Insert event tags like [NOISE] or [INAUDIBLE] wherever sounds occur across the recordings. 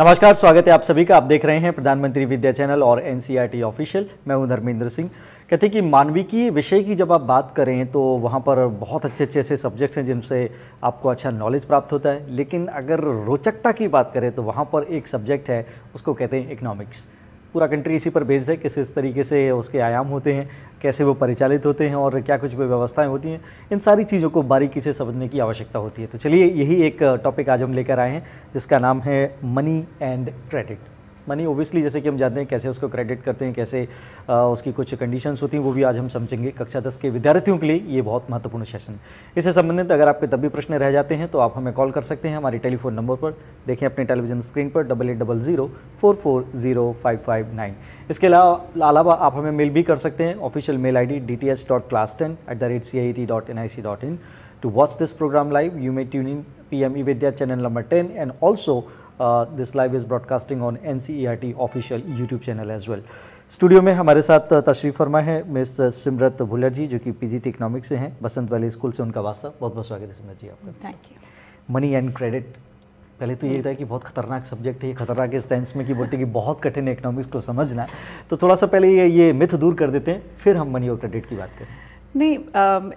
नमस्कार स्वागत है आप सभी का आप देख रहे हैं प्रधानमंत्री विद्या चैनल और एनसीईआरटी e ऑफिशियल मैं हूं धर्मेंद्र सिंह कहते हैं कि मानविकी विषय की जब आप बात करें तो वहाँ पर बहुत अच्छे अच्छे ऐसे सब्जेक्ट्स हैं जिनसे आपको अच्छा नॉलेज प्राप्त होता है लेकिन अगर रोचकता की बात करें तो वहाँ पर एक सब्जेक्ट है उसको कहते हैं इकनॉमिक्स पूरा कंट्री इसी पर बेस्ड है किस इस तरीके से उसके आयाम होते हैं कैसे वो परिचालित होते हैं और क्या कुछ व्यवस्थाएँ होती हैं इन सारी चीज़ों को बारीकी से समझने की आवश्यकता होती है तो चलिए यही एक टॉपिक आज हम लेकर आए हैं जिसका नाम है money and credit money obviously जैसे कि हम जानते हैं कैसे उसको क्रेडिट करते हैं कैसे आ, उसकी कुछ कंडीशंस होती हैं वो भी आज हम समझेंगे कक्षा दस के विद्यार्थियों के लिए ये बहुत महत्वपूर्ण सेशन इससे संबंधित अगर आपके तब भी प्रश्न रह जाते हैं तो आप हमें कॉल कर सकते हैं हमारे टेलीफोन नंबर पर देखें अपने टेलीविजन स्क्रीन पर double eight double zero four four zero five five nine इसके अलावा आप हमें मेल भी कर सकते हैं official mail I D D T H dot class ten at the rate C I T dot N I C dot in to watch this programme live you may tune in P M E Vidya channel number ten and also Uh, this live is broadcasting on NCERT official YouTube channel as well. Studio में हमारे साथ uh, तशरीफ फरमा है miss uh, Simrat Bhullar ji जो कि P T economics से हैं बसंत वैली स्कूल से उनका वास्ता बहुत बहुत स्वागत है सिमरत जी आपका thank you money and credit पहले तो ये था कि बहुत खतरनाक सब्जेक्ट है ये खतरनाक इस सेंस में कि बोलते हैं कि बहुत कठिन है इकोनॉमिक्स को समझना तो थोड़ा सा पहले ये ये मिथ दूर कर देते हैं फिर हम मनी और क्रेडिट की बात करें नहीं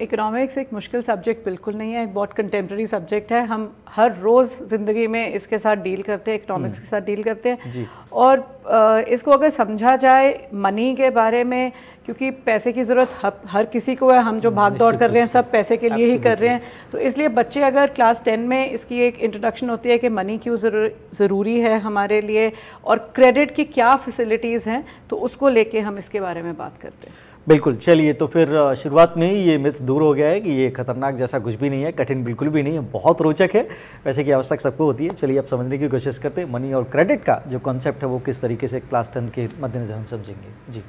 इकोनॉमिक्स um, एक मुश्किल सब्जेक्ट बिल्कुल नहीं है एक बहुत कंटेम्प्रेरी सब्जेक्ट है हम हर रोज़ ज़िंदगी में इसके साथ डील करते हैं इकोनॉमिक्स हम्म। के साथ डील करते हैं और आ, uh, इसको अगर समझा जाए मनी के बारे में क्योंकि पैसे की ज़रूरत हर किसी को है हम जो भाग दौड़ कर रहे हैं सब पैसे के लिए ही कर रहे हैं तो इसलिए बच्चे अगर क्लास टेन में इसकी एक इंट्रोडक्शन होती है कि मनी क्यों ज़रूरी है हमारे लिए और क्रेडिट की क्या फैसिलिटीज़ हैं तो उसको लेके हम इसके बारे में बात करते हैं बिल्कुल चलिए तो फिर शुरुआत में ही ये मिथ दूर हो गया है कि ये खतरनाक जैसा कुछ भी नहीं है कठिन बिल्कुल भी नहीं है बहुत रोचक है वैसे कि आवश्यक सबको होती है चलिए आप समझने की कोशिश करते हैं मनी और क्रेडिट का जो कॉन्सेप्ट है वो किस तरीके से क्लास टेंथ के मद्देनज़र हम समझेंगे जी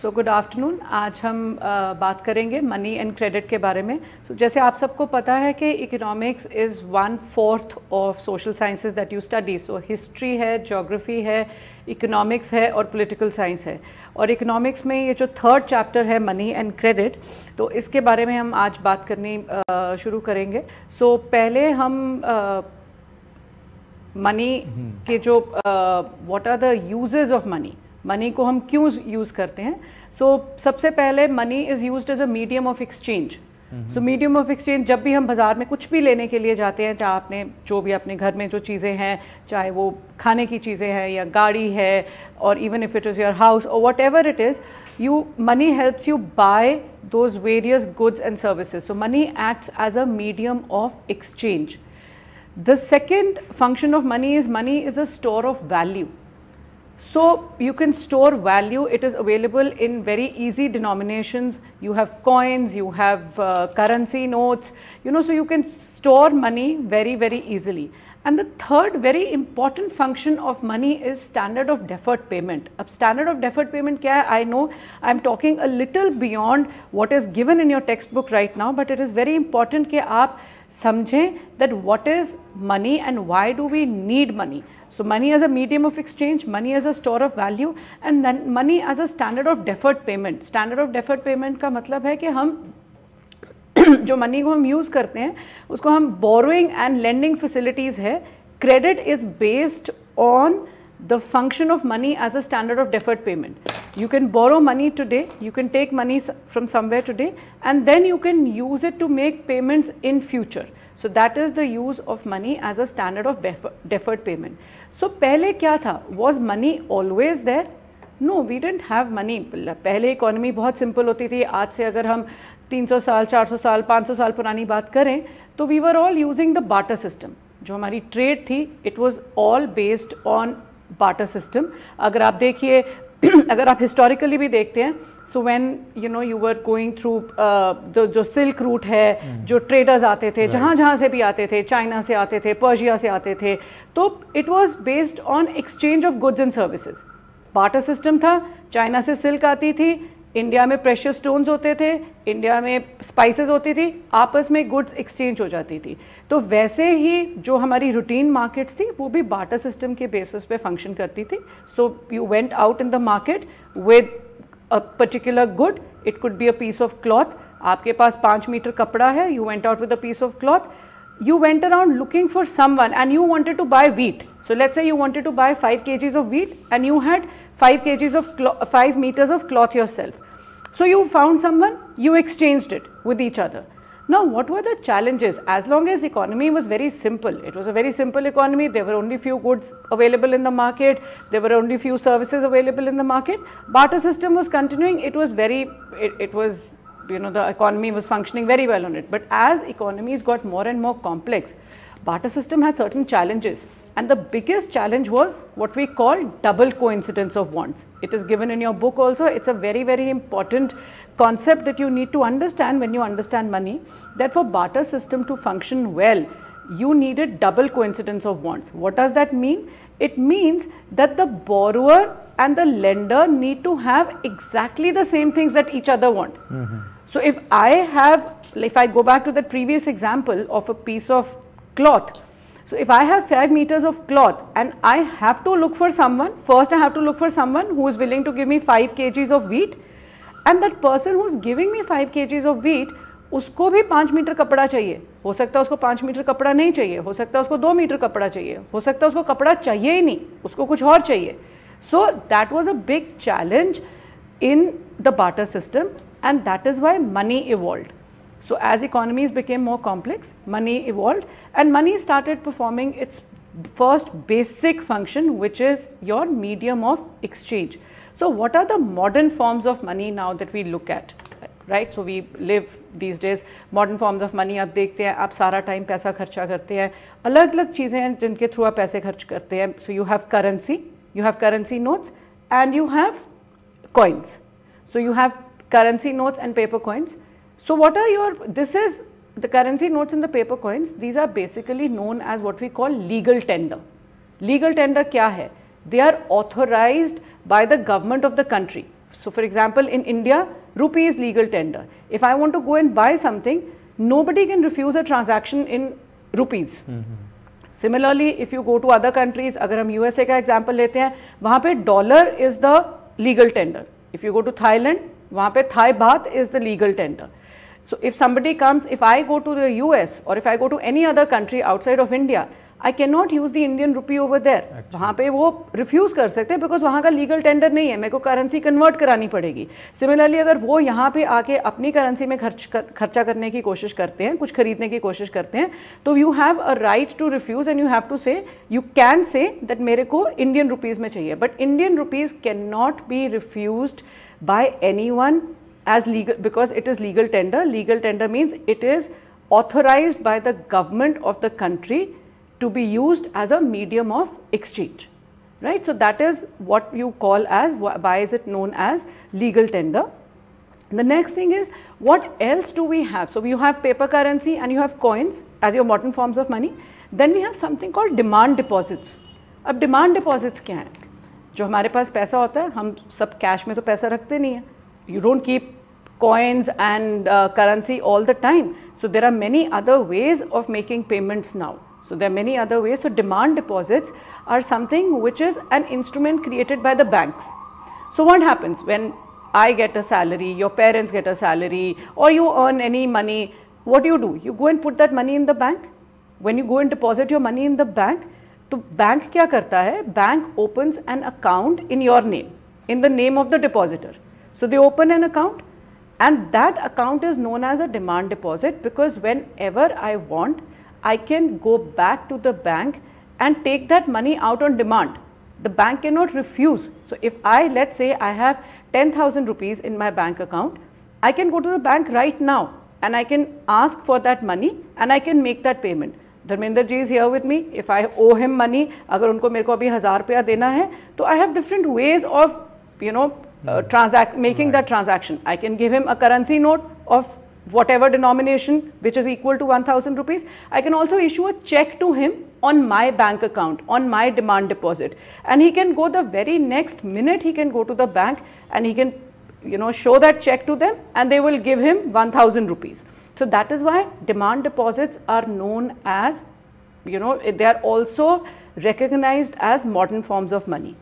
सो गुड आफ्टरनून आज हम आ, बात करेंगे मनी एंड क्रेडिट के बारे में सो so, जैसे आप सबको पता है कि economics is one fourth of social sciences that you study so history है जोग्राफी है इकोनॉमिक्स है और पॉलिटिकल साइंस है और इकोनॉमिक्स में ये जो थर्ड चैप्टर है मनी एंड क्रेडिट तो इसके बारे में हम आज बात करनी शुरू करेंगे सो so, पहले हम आ, मनी हम्म। के जो what are the uses of money money को हम क्यों यूज़ करते हैं सो so, सबसे पहले money is use as a medium of exchange so medium of exchange जब भी हम बाज़ार में कुछ भी लेने के लिए जाते हैं चाहे आपने जो भी अपने घर में जो चीज़ें हैं चाहे वो खाने की चीज़ें हैं या गाड़ी है और even if it is your house और whatever it is you money helps you buy those various goods and services so money acts as a medium of exchange the second function of money is money is a store of value So you can store value. It is available in very easy denominations. You have coins, you have uh, currency notes, you know, so you can store money very, very easily. And the third very important function of money is standard of deferred payment. A standard of deferred payment kya hai? I know I am talking a little beyond what is given in your textbook right now, but it is very important that you understand that what is money and why do we need money. So money as a medium of exchange, money as a store of value and then money as a standard of deferred payment. Standard of deferred payment का मतलब है कि हम [CLEARS THROAT] जो money को हम use करते हैं उसको हम बोरोइंग एंड लेंडिंग फैसिलिटीज़ है credit is based on the function of money as a standard of deferred payment. You can borrow money today, you can take money from somewhere today and then you can use it to make payments in future. So that is the use of money as a standard of deferred payment so पहले क्या था was money always there no we didn't have money पहले economy बहुत simple होती थी आज से अगर हम 300 साल 400 साल 500 साल पुरानी बात करें तो we were all using the barter system जो हमारी ट्रेड थी it was all based on barter system अगर आप देखिए [CLEARS THROAT] अगर आप हिस्टोरिकली भी देखते हैं so when you know you were going through जो hmm. जो सिल्क रूट है जो ट्रेडर्स आते थे जहाँ जहाँ से भी आते थे चाइना से आते थे पर्शिया से आते थे तो it was based on exchange of goods and services barter system था चाइना से सिल्क आती थी इंडिया में प्रेशर स्टोन्स होते थे इंडिया में स्पाइसेस होती थी आपस में गुड्स एक्सचेंज हो जाती थी तो वैसे ही जो हमारी रूटीन मार्केट्स थी वो भी बाटर सिस्टम के बेसिस पे फंक्शन करती थी so you went out in the market with a particular good it could be a piece of cloth aapke paas 5 meter kapda hai you went out with a piece of cloth you went around looking for someone and you wanted to buy wheat. So let's say you wanted to buy 5 kgs of wheat and you had 5 kgs of 5 meters of cloth yourself. So you found someone, you exchanged it with each other. Now, what were the challenges? As long as economy was very simple, it was a very simple economy. There were only few goods available in the market. There were only few services available in the market. Barter system was continuing. It was very, it, it was you know the economy was functioning very well on it but as economies got more and more complex barter system had certain challenges and the biggest challenge was what we call double coincidence of wants. It is given in your book also. It's a very, very important concept that you need to understand when you understand money, that for barter system to function well, you need a double coincidence of wants. What does that mean? It means that the borrower and the lender need to have exactly the same things that each other want. Mm -hmm. So if I have, if I go back to the previous example of a piece of cloth so if I have 5 meters of cloth and I have to look for someone, first I have to look for someone who is willing to give me 5 kgs of wheat and that person who is giving me 5 kgs of wheat, usko bhi 5 meter kapda chahiye. Ho sakta usko 5 meter kapda nahi chahiye. Ho sakta usko 2 meter kapda chahiye. Ho sakta usko kapda chahiye hi nahi. Usko kuch aur chahiye. So that was a big challenge in the barter system and that is why money evolved. So as economies became more complex, money evolved and money started performing its first basic function, which is your medium of exchange. So what are the modern forms of money now that we look at? Right, so we live these days, modern forms of money, you see, you spend all time paisa kharcha karte hain. Alag alag jinke through paise kharch karte hain. So you have currency, you have currency notes and you have coins. So you have currency notes and paper coins. So what are your, this is the currency notes and the paper coins, these are basically known as what we call legal tender. Legal tender kya hai? They are authorized by the government of the country. So for example, in India, rupee is legal tender. If I want to go and buy something, nobody can refuse a transaction in rupees. Mm -hmm. Similarly, if you go to other countries, agar hum USA ka example लेते hain, वहाँ पे dollar is the legal tender. If you go to Thailand, वहाँ पे Thai baht is the legal tender. So if somebody comes, if I go to the US or if I go to any other country outside of India, I can not use the Indian rupee over there वहाँ पे वो refuse कर सकते हैं because वहाँ का legal tender नहीं है मेरे को करेंसी कन्वर्ट करानी पड़ेगी सिमिलरली अगर वो यहाँ पे आके अपनी करेंसी में खर्च कर, खर्चा करने की कोशिश करते हैं कुछ खरीदने की कोशिश करते हैं तो you have a right to refuse and you have to say you can say that मेरे को इंडियन रुपीज़ में चाहिए but Indian rupees can not be refuse by any one as legal because it is legal tender. Legal tender means it is authorized by the government of the country to be used as a medium of exchange, right? So that is what you call as, why is it known as legal tender. The next thing is what else do we have? So you have paper currency and you have coins as your modern forms of money. Then we have something called demand deposits. अब demand deposits Jo है जो paisa hota hai, hum sab cash सब to paisa rakhte nahi hai. You don't keep coins and uh, currency all the time. So, there are many other ways of making payments now. So, there are many other ways. So, demand deposits are something which is an instrument created by the banks. So, what happens when I get a salary, your parents get a salary or you earn any money, what do you do? You go and put that money in the bank. When you go and deposit your money in the bank, the bank क्या करता है Bank opens an account in your name, in the name of the depositor. So they open an account. And that account is known as a demand deposit because whenever I want, I can go back to the bank and take that money out on demand. The bank cannot refuse. So if I, let's say I have 10,000 rupees in my bank account, I can go to the bank right now and I can ask for that money and I can make that payment. Dharmendra ji is here with me. If I owe him money, agar unko मेरे को अभी हज़ार dena hai, to I have different ways of you know. Uh, hmm. transact, making right. that transaction. I can give him a currency note of whatever denomination which is equal to 1000 rupees. I can also issue a check to him on my bank account, on my demand deposit. And he can go the very next minute, he can go to the bank and he can you know show that check to them and they will give him 1000 rupees. So that is why demand deposits are known as you know they are also recognized as modern forms of money.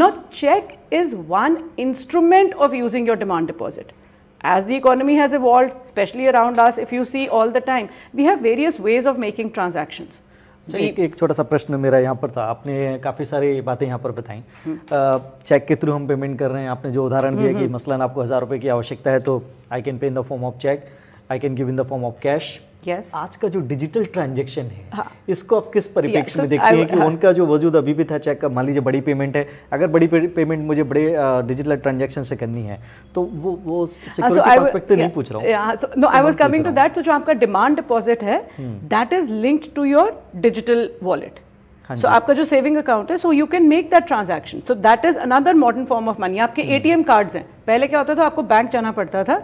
Now, check is one instrument of using your demand deposit. As the economy has evolved, especially around us, if you see all the time, we have various ways of making transactions. So एक एक छोटा सा प्रश्न मेरा यहाँ पर था आपने काफ़ी सारी बातें यहाँ पर बताई चेक के थ्रू हम पेमेंट कर रहे हैं आपने जो उदाहरण दिया कि मसलन आपको हज़ार रुपये की आवश्यकता है तो I can pay in the form of cheque I can give in the form of cash Yes. आज का जो डिजिटल ट्रांजेक्शन है हाँ. इसको आप किस परिप्रेक्ष्य yeah, so में देखते हैं कि हाँ. उनका जो वजूद अभी भी था चेक का मान लीजिए बड़ी पेमेंट है अगर बड़ी पेमेंट मुझे बड़े डिजिटल ट्रांजेक्शन से करनी है तो वो वो हाँ, सिक्योरिटी पर्सपेक्टिव नहीं पूछ रहा हूँ no I was coming to that so जो आपका डिमांड डिपॉजिट है that is linked to your digital wallet so आपका जो सेविंग अकाउंट है so you can make that transaction so that is another modern form of money आपके ATM hmm. Cards हैं पहले क्या होता था आपको बैंक जाना पड़ता था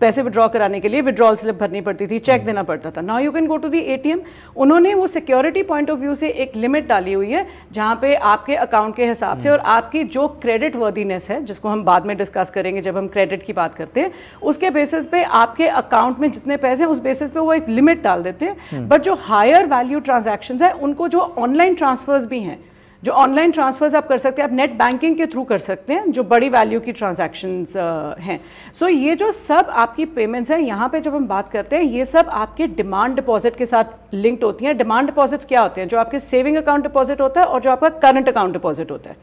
पैसे विड्रॉ कराने के लिए विड्रॉल स्लिप भरनी पड़ती थी चेक हम्म। देना पड़ता था now you can go to the ATM उन्होंने वो सिक्योरिटी पॉइंट ऑफ व्यू से एक लिमिट डाली हुई है जहाँ पे आपके अकाउंट के हिसाब से हम्म। और आपकी जो क्रेडिट वर्दीनेस है जिसको हम बाद में डिस्कस करेंगे जब हम क्रेडिट की बात करते हैं उसके बेसिस पे आपके अकाउंट में जितने पैसे हैं उस बेसिस पे वो एक लिमिट डाल देते हैं बट हम्म। जो हायर वैल्यू ट्रांजेक्शन है उनको जो ऑनलाइन ट्रांसफर्स भी हैं जो ऑनलाइन ट्रांसफर्स आप कर सकते हैं आप नेट बैंकिंग के थ्रू कर सकते हैं जो बड़ी वैल्यू की ट्रांजैक्शंस uh, हैं सो ये जो सब आपकी पेमेंट्स हैं यहाँ पे जब हम बात करते हैं ये सब आपके डिमांड डिपॉजिट के साथ लिंक्ड होती हैं डिमांड डिपॉजिट्स क्या होते हैं जो आपके सेविंग अकाउंट डिपॉजिट होता है और जो आपका करंट अकाउंट डिपॉजिट होता है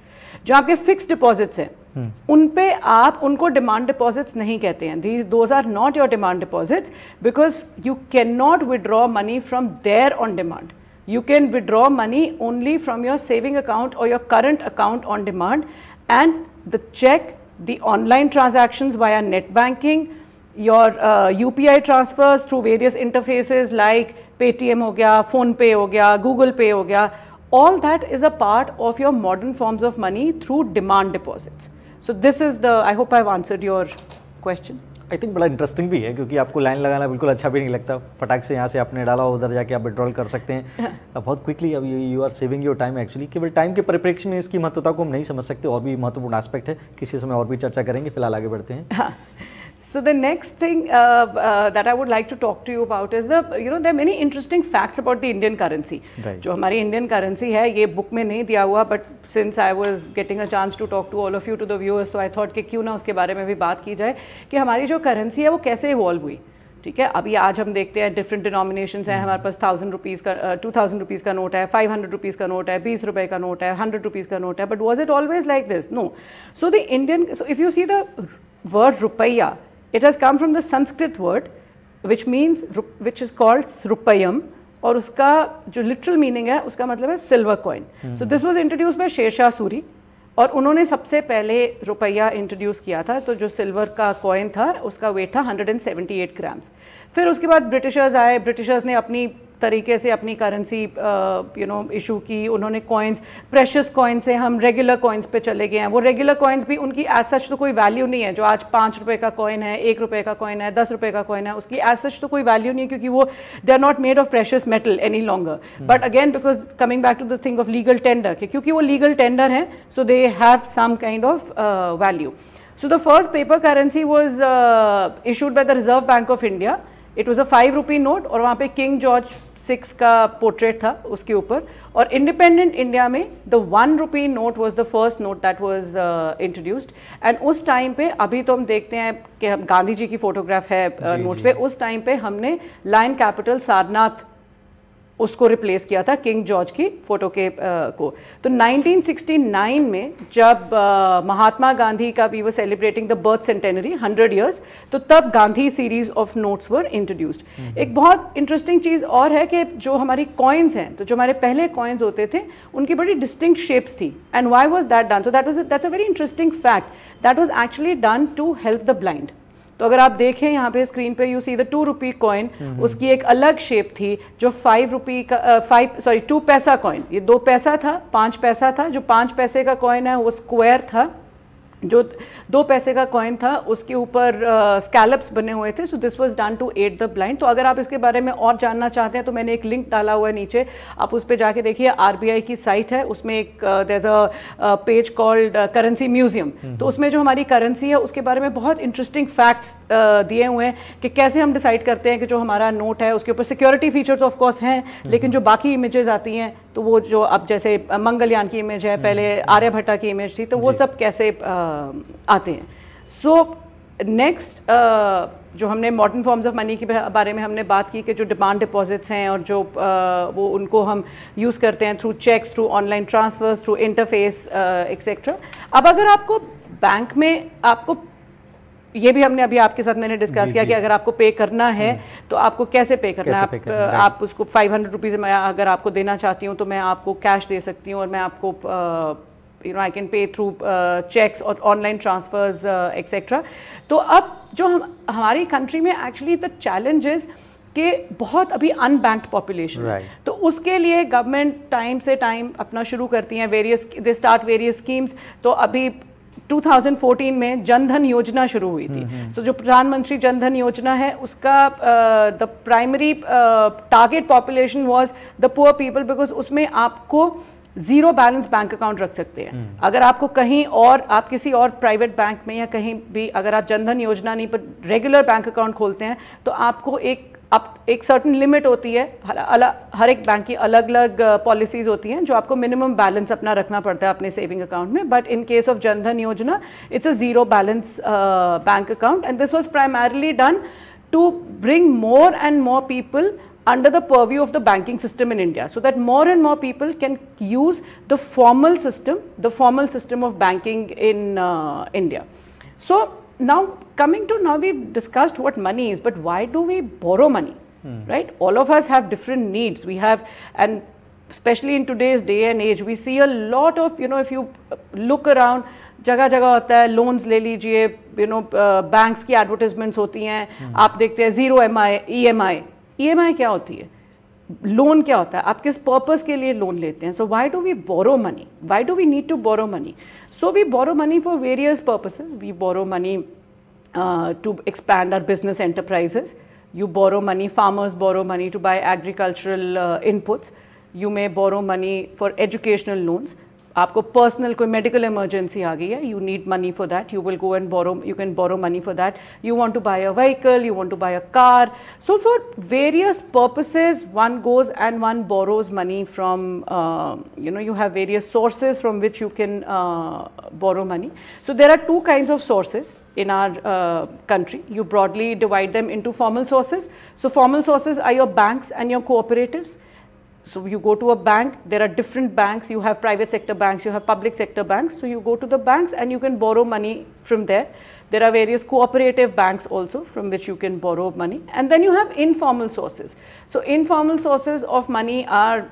जो आपके फिक्स डिपॉजिट्स हैं हम्म। उन पे आप उनको डिमांड डिपॉजिट्स नहीं कहते हैं these those are not your demand deposits because you can not withdraw money from there on demand You can withdraw money only from your saving account or your current account on demand and the check, the online transactions via net banking, your uh, UPI transfers through various interfaces like Paytm ho gaya, Phone Pay ho gaya, Google Pay ho gaya, all that is a part of your modern forms of money through demand deposits. So this is the, I hope I've answered your question. I think बड़ा interesting भी है क्योंकि आपको line लगाना बिल्कुल अच्छा भी नहीं लगता फटाक से यहाँ से आपने डाला उधर जाके आप विड्रॉल कर सकते हैं हाँ। बहुत क्विकली अब you are saving your time actually केवल टाइम के परिप्रेक्ष्य में इसकी महत्वता को हम नहीं समझ सकते और भी महत्वपूर्ण एस्पेक्ट है किसी समय और भी चर्चा करेंगे फिलहाल आगे बढ़ते हैं हाँ। So the next thing uh, uh, that I would like to talk to you about is the you know there are many interesting facts about the Indian currency. जो हमारी Indian currency है ये book में नहीं दिया हुआ but since I was getting a chance to talk to all of you to the viewers so I thought कि क्यों ना उसके बारे में भी बात की जाए currency है वो कैसे evolve हुई ठीक है अभी आज हम देखते हैं डिफरेंट डिनोमिनेशन हैं हमारे पास थाउजेंड रुपीज़ का टू थाउजेंड रुपीज़ का नोट है फाइव हंड्रेड रुपीज़ का नोट है बीस रुपये का नोट है हंड्रेड रुपीज़ का नोट है but was it always like this no so the Indian so if you see the word rupaya it has come from the Sanskrit word which means which is called rupyam और उसका जो literal meaning है उसका मतलब है silver coin so this was introduce by Sher Shah Suri और उन्होंने सबसे पहले रुपया इंट्रोड्यूस किया था तो जो सिल्वर का कॉइन था उसका वेट था 178 ग्राम्स फिर उसके बाद ब्रिटिशर्स आए ब्रिटिशर्स ने अपनी तरीके से अपनी करेंसी यू नो इशू की उन्होंने कॉइन्स प्रेशस कॉइन से हम रेगुलर कॉइन्स पे चले गए हैं वो रेगुलर कॉइन्स भी उनकी एज सच तो कोई वैल्यू नहीं है जो आज पाँच रुपये का कॉइन है एक रुपये का कॉइन है दस रुपये का कॉइन है उसकी एज सच तो कोई वैल्यू नहीं है क्योंकि वो they are not made of precious metal any longer but again because coming back to the thing of legal tender क्योंकि वो लीगल टेंडर हैं so they have some kind of value so the first paper currency was issued by the Reserve Bank of India it was a five rupee note और वहाँ पे King George six का portrait था उसके ऊपर और independent India में the one rupee note was the first note that was introduced and उस टाइम पे अभी तो हम देखते हैं कि हम गांधी जी की फ़ोटोग्राफ है नोट्स uh, पे उस टाइम पे हमने लाइन कैपिटल सारनाथ उसको रिप्लेस किया था किंग जॉर्ज की फ़ोटो के आ, को तो 1969 में जब आ, महात्मा गांधी का we were celebrating the birth centenary 100 years तो तब Gandhi series of notes were introduced एक बहुत इंटरेस्टिंग चीज़ और है कि जो हमारी कॉइन्स हैं तो जो हमारे पहले कॉइन्स होते थे उनकी बड़ी डिस्टिंक्ट शेप्स थी and why was that done so that was that's a very interesting fact that was actually done to help the blind तो अगर आप देखें यहाँ पे स्क्रीन पे you see the two rupee coin उसकी एक अलग शेप थी जो फाइव रुपी का five sorry two paisa coin ये दो पैसा था पाँच पैसा था जो पाँच पैसे का कॉइन है वो स्क्वायर था जो दो पैसे का कॉइन था उसके ऊपर स्कैलप्स बने हुए थे so this was done to aid the blind तो अगर आप इसके बारे में और जानना चाहते हैं तो मैंने एक लिंक डाला हुआ है नीचे आप उस पर जाके देखिए आरबीआई की साइट है उसमें एक there a page called currency museum तो उसमें जो हमारी करेंसी है उसके बारे में बहुत इंटरेस्टिंग फैक्ट्स दिए हुए हैं कि कैसे हम डिसाइड करते हैं कि जो हमारा नोट है उसके ऊपर सिक्योरिटी फीचर तो ऑफकोर्स हैं हम्म। लेकिन जो बाकी इमेजेस आती हैं तो वो जो अब जैसे मंगलयान की इमेज है हम्म। पहले आर्यभट्टा की इमेज थी तो वो सब कैसे आ, आते हैं सो नेक्स्ट जो हमने मॉडर्न फॉर्म्स ऑफ मनी के बारे में हमने बात की कि जो डिमांड डिपॉजिट्स हैं और जो uh, वो उनको हम यूज़ करते हैं through cheques through online transfers through interface etcetera अब अगर आपको बैंक में आपको ये भी हमने अभी आपके साथ मैंने डिस्कस किया कि अगर आपको पे करना है हम्म। तो आपको कैसे पे करना है आप, आप उसको फाइव हंड्रेड रुपीज़ मैं अगर आपको देना चाहती हूँ तो मैं आपको कैश दे सकती हूँ और मैं आपको you know I can pay through cheques और ऑनलाइन ट्रांसफर्स एक्सेट्रा तो अब जो हम हमारी कंट्री में एक्चुअली द चैलेंजेस कि बहुत अभी अनबैंक्ड पॉपुलेशन right. तो उसके लिए गवर्नमेंट टाइम से टाइम अपना शुरू करती हैं various they start various schemes तो अभी 2014 में जनधन योजना शुरू हुई थी हम्म, हम्म। तो जो प्रधानमंत्री जनधन योजना है उसका the primary target population was the poor people because उसमें आपको uh, zero balance bank account रख सकते हैं हम्म। अगर आपको कहीं और आप किसी और प्राइवेट बैंक में या कहीं भी अगर आप जनधन योजना नहीं पर रेगुलर बैंक अकाउंट खोलते हैं तो आपको एक आप एक सर्टन लिमिट होती है हर, अला, हर एक बैंक की अलग अलग पॉलिसीज होती हैं जो आपको मिनिमम बैलेंस अपना रखना पड़ता है अपने सेविंग अकाउंट में but in case of Jan Dhan Yojana it's a zero balance bank account and this was primarily done to bring more and more people under the purview of the banking system in India so that more and more people can use the formal system, the formal system of banking in uh, India. So now coming to now we've discussed what money is but why do we borrow money, hmm. right? All of us have different needs. We have and especially in today's day and age we see a lot of you know if you uh, look around jaga jaga hota hai loans le lijiye, you know, banks uh, की advertisements होती हैं hmm. आप देखते हैं zero E M I क्या होती है loan क्या होता है आप किस पर्पज़ के लिए लोन लेते हैं so why do we borrow money why do we need to borrow money so we borrow money for various purposes we borrow money to expand our business enterprises you borrow money farmers borrow money to buy agricultural inputs you may borrow money for educational loans आपको personal कोई medical emergency आ गई है you need money for that you will go and borrow you can borrow money for that you want to buy a vehicle you want to buy a car so for various purposes one goes and one borrows money from you know you have various sources from which you can borrow money so there are two kind of sources in our uh, country. You broadly divide them into formal sources. So formal sources are your banks and your cooperatives. So you go to a bank, there are different banks, you have private sector banks, you have public sector banks. So you go to the banks and you can borrow money from there. There are various cooperative banks also from which you can borrow money. And then you have informal sources. So informal sources of money are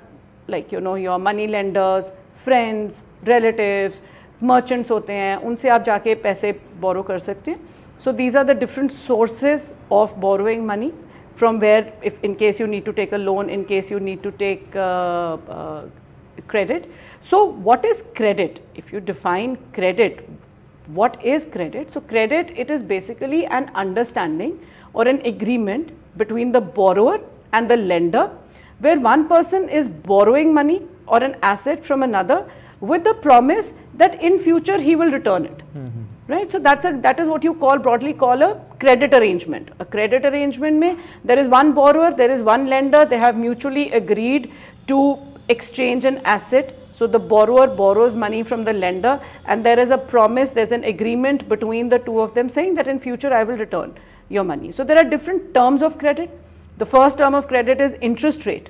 like you know your money lenders, friends, relatives, merchants होते हैं उनसे आप जाके पैसे borrow कर सकते हैं. So these are the different sources of borrowing money from where if in case you need to take a loan, in case you need to take uh, uh, credit. So what is credit? If you define credit, what is credit? So credit, it is basically an understanding or an agreement between the borrower and the lender where one person is borrowing money or an asset from another with the promise that in future he will return it. Mm -hmm right so that's a that is what you call broadly call a credit arrangement a credit arrangement mein there is one borrower there is one lender they have mutually agreed to exchange an asset so the borrower borrows money from the lender and there is a promise, there is an agreement between the two of them saying that in future I will return your money. So there are different terms of credit. The first term of credit is interest rate.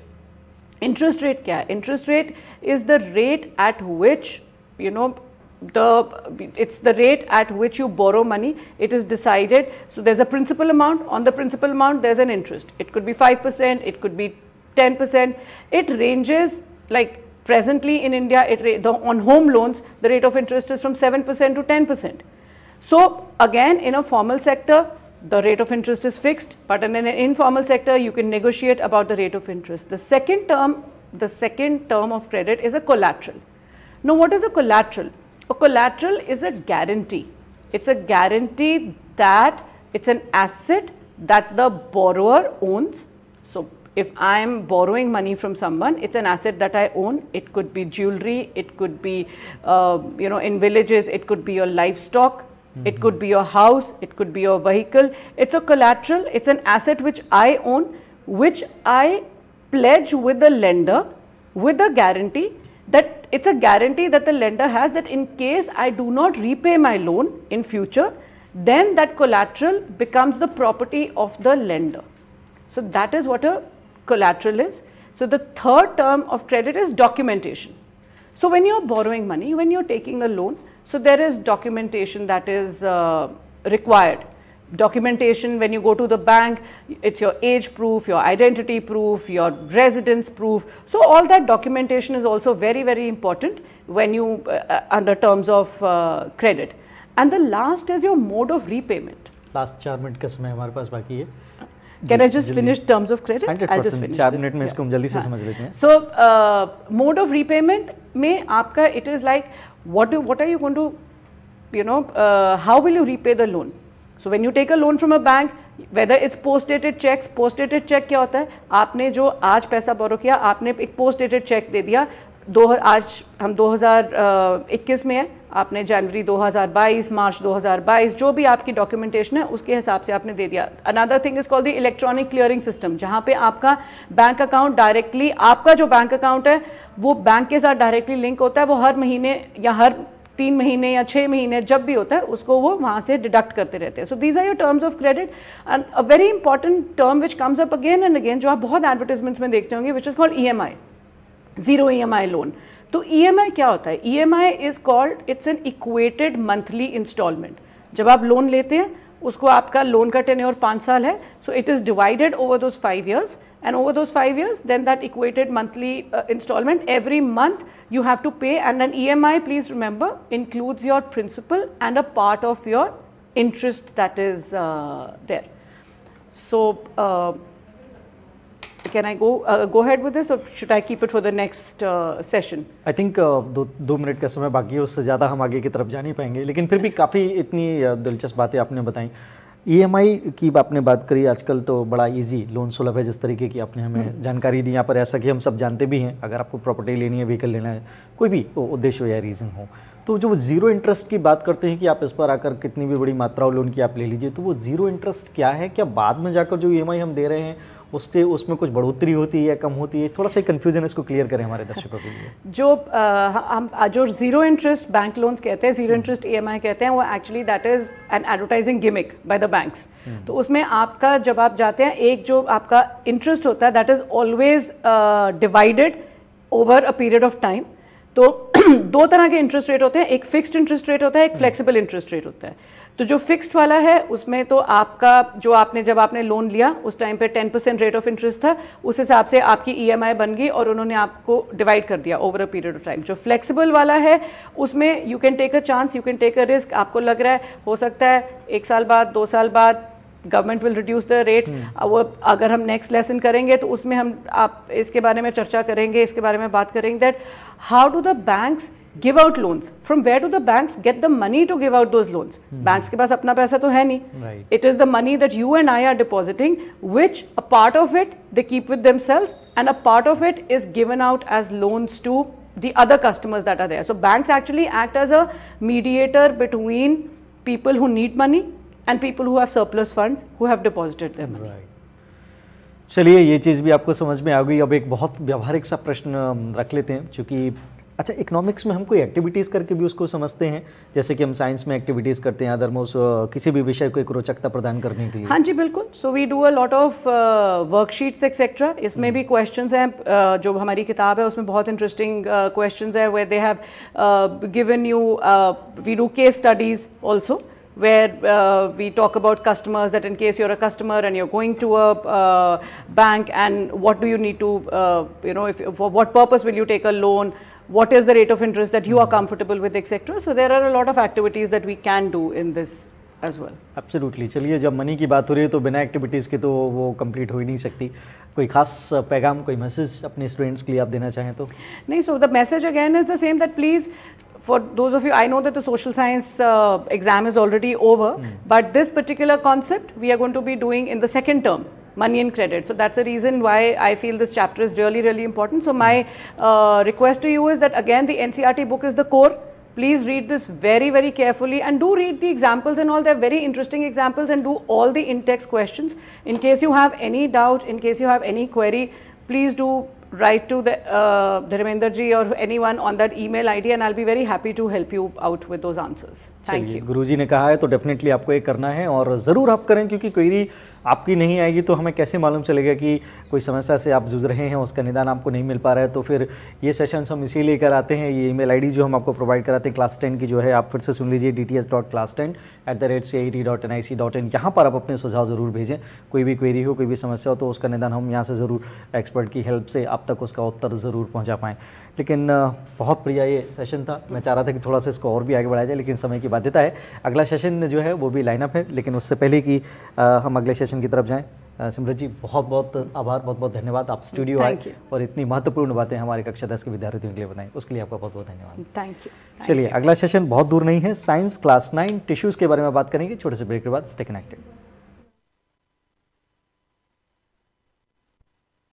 Interest rate kya? Interest rate is the rate at which you know the it's the rate at which you borrow money it is decided so there's a principal amount on the principal amount there's an interest it could be 5% it could be 10% it ranges like presently in india it the, on home loans the rate of interest is from 7% to 10% so again in a formal sector the rate of interest is fixed but in an informal sector you can negotiate about the rate of interest the second term the second term of credit is a collateral now what is a collateral a collateral is a guarantee. It's a guarantee that it's an asset that the borrower owns. So if I am borrowing money from someone, it's an asset that I own. It could be jewelry, it could be, uh, you know, in villages, it could be your livestock, mm -hmm. it could be your house, it could be your vehicle. It's a collateral, it's an asset which I own, which I pledge with the lender with a guarantee that it's a guarantee that the lender has that in case I do not repay my loan in future, then that collateral becomes the property of the lender. So that is what a collateral is. So the third term of credit is documentation. So when you're borrowing money, when you're taking a loan, so there is documentation that is uh, required documentation when you go to the bank it's your age proof your identity proof your residence proof so all that documentation is also very very important when you uh, uh under terms of uh, credit and the last is your mode of repayment last 4 minute का समय हमारे पास Can I just finish terms of credit? 100% I'll just finish. Four minute में इसको हम जल्दी So uh, mode of repayment. में आपका it is like what do what are you going to you know uh, how will you repay the loan? So when you take a loan from a bank whether it's post dated cheque post dated cheque क्या होता है आपने जो आज पैसा बोरो किया आपने एक पोस्ट डेटेड चेक दे दिया दो आज हम 2021 में हैं आपने जनवरी 2022 मार्च 2022 जो भी आपकी डॉक्यूमेंटेशन है उसके हिसाब से आपने दे दिया another thing is called the electronic clearing system जहाँ पे आपका बैंक अकाउंट डायरेक्टली आपका जो बैंक अकाउंट है वो बैंक के साथ डायरेक्टली लिंक होता है वो हर महीने या हर तीन महीने या छः महीने जब भी होता है उसको वो वहाँ से डिडक्ट करते रहते हैं so these are your terms of credit and a very important term which comes up again and again जो आप बहुत एडवर्टीजमेंट्स में देखते होंगे which is called E M I zero E M I loan तो ई एम आई क्या होता है E M I is called it's an equated monthly instalment जब आप लोन लेते हैं उसको आपका लोन का टेन्योर पाँच साल है so it is divided over those five years and over those 5 years then that equated monthly uh, installment every month you have to pay and an EMI please remember includes your principal and a part of your interest that is uh, there. So uh, can I go uh, go ahead with this or should I keep it for the next uh, session? I think two uh, minutes' minute का समय बाकी है उससे ज़्यादा हम आगे की तरफ जा नहीं पाएंगे लेकिन फिर भी ईएमआई e की आपने बात करी आजकल तो बड़ा इजी लोन सुलभ है जिस तरीके की आपने हमें हम्म। जानकारी दी यहाँ पर ऐसा कि हम सब जानते भी हैं अगर आपको प्रॉपर्टी लेनी है व्हीकल लेना है कोई भी उद्देश्य हो या रीज़न हो तो जो ज़ीरो इंटरेस्ट की बात करते हैं कि आप इस पर आकर कितनी भी बड़ी मात्रा लोन की आप ले लीजिए तो वो ज़ीरो इंटरेस्ट क्या है क्या बाद में जाकर जो ई e हम दे रहे हैं उसके उसमें कुछ बढ़ोतरी होती है या कम होती है थोड़ा सा कंफ्यूजन इसको क्लियर करें हमारे दर्शकों के लिए जो हम जो जीरो इंटरेस्ट बैंक लोन्स कहते हैं जीरो इंटरेस्ट ई कहते हैं वो actually that is an advertising gimmick by the bank तो उसमें आपका जब आप जाते हैं एक जो आपका इंटरेस्ट होता है that is always divided over a period of time तो [CLEARS THROAT] दो तरह के इंटरेस्ट रेट होते हैं एक फिक्स्ड इंटरेस्ट रेट होता है एक फ्लेक्सिबल इंटरेस्ट रेट होता है तो जो फिक्स्ड वाला है उसमें तो आपका जो आपने जब आपने लोन लिया उस टाइम पे 10 परसेंट रेट ऑफ इंटरेस्ट था उस हिसाब से आपकी ईएमआई e बन गई और उन्होंने आपको डिवाइड कर दिया over a period of time जो फ्लेक्सिबल वाला है उसमें you can take a chance you can take a risk आपको लग रहा है हो सकता है एक साल बाद दो साल बाद government will reduce the rate वो अगर हम नेक्स्ट लेसन करेंगे तो उसमें हम आप इसके बारे में चर्चा करेंगे इसके बारे में बात करेंगे that how do the banks give out loans from where do the banks get the money to give out those loans mm-hmm. banks ke paas apna paisa to hai nahi right. it is the money that you and i are depositing which a part of it they keep with themselves and a part of it is given out as loans to the other customers that are there so banks actually act as a mediator between people who need money and people who have surplus funds who have deposited their money right. चलिए ये चीज़ भी आपको समझ में आ गई अब एक बहुत व्यावहारिक सा प्रश्न रख लेते हैं क्योंकि अच्छा इकोनॉमिक्स में हम कोई एक्टिविटीज़ करके भी उसको समझते हैं जैसे कि हम साइंस में एक्टिविटीज़ करते हैं अदर मोस्ट uh, किसी भी विषय को एक रोचकता प्रदान करने के लिए हाँ जी बिल्कुल so we do a lot of worksheets etcetera इसमें hmm. भी क्वेश्चन हैं uh, जो हमारी किताब है उसमें बहुत इंटरेस्टिंग क्वेश्चन है way they have given you we do case studies also where uh, we talk about customers that in case you're a customer and you're going to a uh, bank and what do you need to uh, you know if, for what purpose will you take a loan uh, what is the rate of interest that you are comfortable with, etc. So there are a lot of activities that we can do in this as well. Absolutely. चलिए जब money की बात हो रही है तो बिना activities के तो वो कंप्लीट हो ही नहीं सकती कोई खास पैगाम कोई मैसेज अपने स्टूडेंट्स के लिए आप देना चाहें तो नहीं so the message again is the same that please for those of you, I know that the social science uh, exam is already over, mm. but this particular concept we are going to be doing in the second term money and credit. So that's the reason why I feel this chapter is really, really important. So my uh, request to you is that again the NCRT book is the core. Please read this very, very carefully and do read the examples and all. They're very interesting examples and do all the in-text questions. In case you have any doubt, in case you have any query, please do write to the, uh, Dharmender ji or anyone on that email ID and I'll be very happy to help you out with those answers. Thank you. Guruji ने कहा है तो definitely आपको ये करना है और ज़रूर आप करें क्योंकि क्वेरी आपकी नहीं आएगी तो हमें कैसे मालूम चलेगा कि कोई समस्या से आप जूझ रहे हैं उसका निदान आपको नहीं मिल पा रहा है तो फिर ये सेशंस हम इसीलिए कराते हैं ये ईमेल आईडी जो हम आपको प्रोवाइड कराते हैं क्लास टेन की जो है आप फिर से सुन लीजिए D T S dot class ten at the rate C I T dot N I C dot in यहाँ पर आप अपने सुझाव ज़रूर भेजें कोई भी क्वेरी हो कोई भी समस्या हो तो उसका निदान हम यहाँ से ज़रूर एक्सपर्ट की हेल्प से आप आप तक उसका उत्तर ज़रूर पहुंचा पाएँ लेकिन बहुत प्रिया ये सेशन था मैं चाह रहा था कि थोड़ा सा इसको और भी आगे बढ़ाया जाए लेकिन समय की बाध्यता है अगला सेशन जो है वो भी लाइनअप है लेकिन उससे पहले कि हम अगले सेशन की तरफ जाएँ सिमरत जी बहुत बहुत आभार बहुत बहुत धन्यवाद आप स्टूडियो आए और इतनी महत्वपूर्ण बातें हमारे कक्षा दस के विद्यार्थियों के लिए बताएं उसके लिए आपका बहुत बहुत धन्यवाद थैंक यू चलिए अगला सेशन बहुत दूर नहीं है साइंस क्लास नाइन टिश्यूज़ के बारे में बात करेंगे छोटे से ब्रेक के बाद स्टे कनेक्टेड